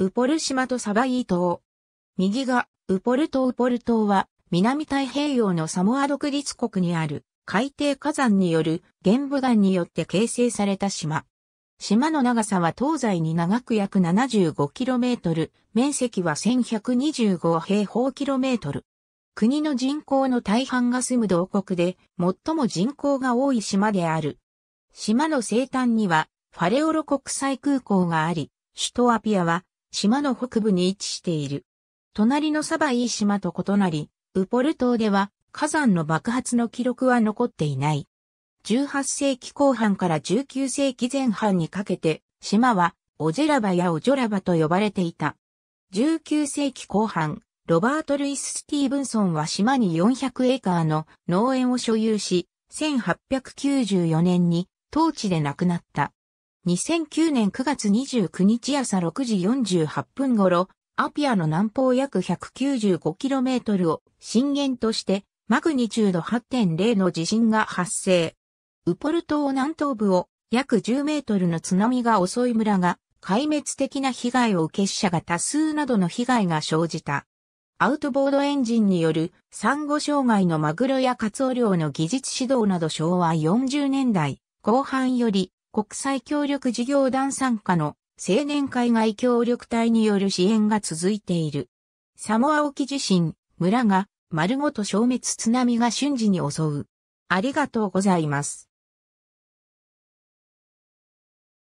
ウポル島とサバイ島。右が、ウポル島ウポル島は、南太平洋のサモア独立国にある、海底火山による、玄武岩によって形成された島。島の長さは東西に長く約 75km、面積は1125平方キロメートル。国の人口の大半が住む同国で、最も人口が多い島である。島の西端には、ファレオロ国際空港があり、首都アピアは島の北部に位置している。隣のサバイ島と異なり、ウポル島では火山の爆発の記録は残っていない。18世紀後半から19世紀前半にかけて、島はオジェラバやオジョラバと呼ばれていた。19世紀後半、ロバート・ルイス・スティーブンソンは島に400エーカーの農園を所有し、1894年に当地で亡くなった。2009年9月29日朝6時48分頃、アピアの南方約 195km を震源としてマグニチュード8.0の地震が発生。ウポル島南東部を約10メートルの津波が襲い村が壊滅的な被害を受け死者が多数などの被害が生じた。アウトボードエンジンによる産後障害のマグロやカツオ漁の技術指導など昭和40年代後半より国際協力事業団参加の青年海外協力隊による支援が続いている。サモア沖地震、村が丸ごと消滅津波が瞬時に襲う。ありがとうございます。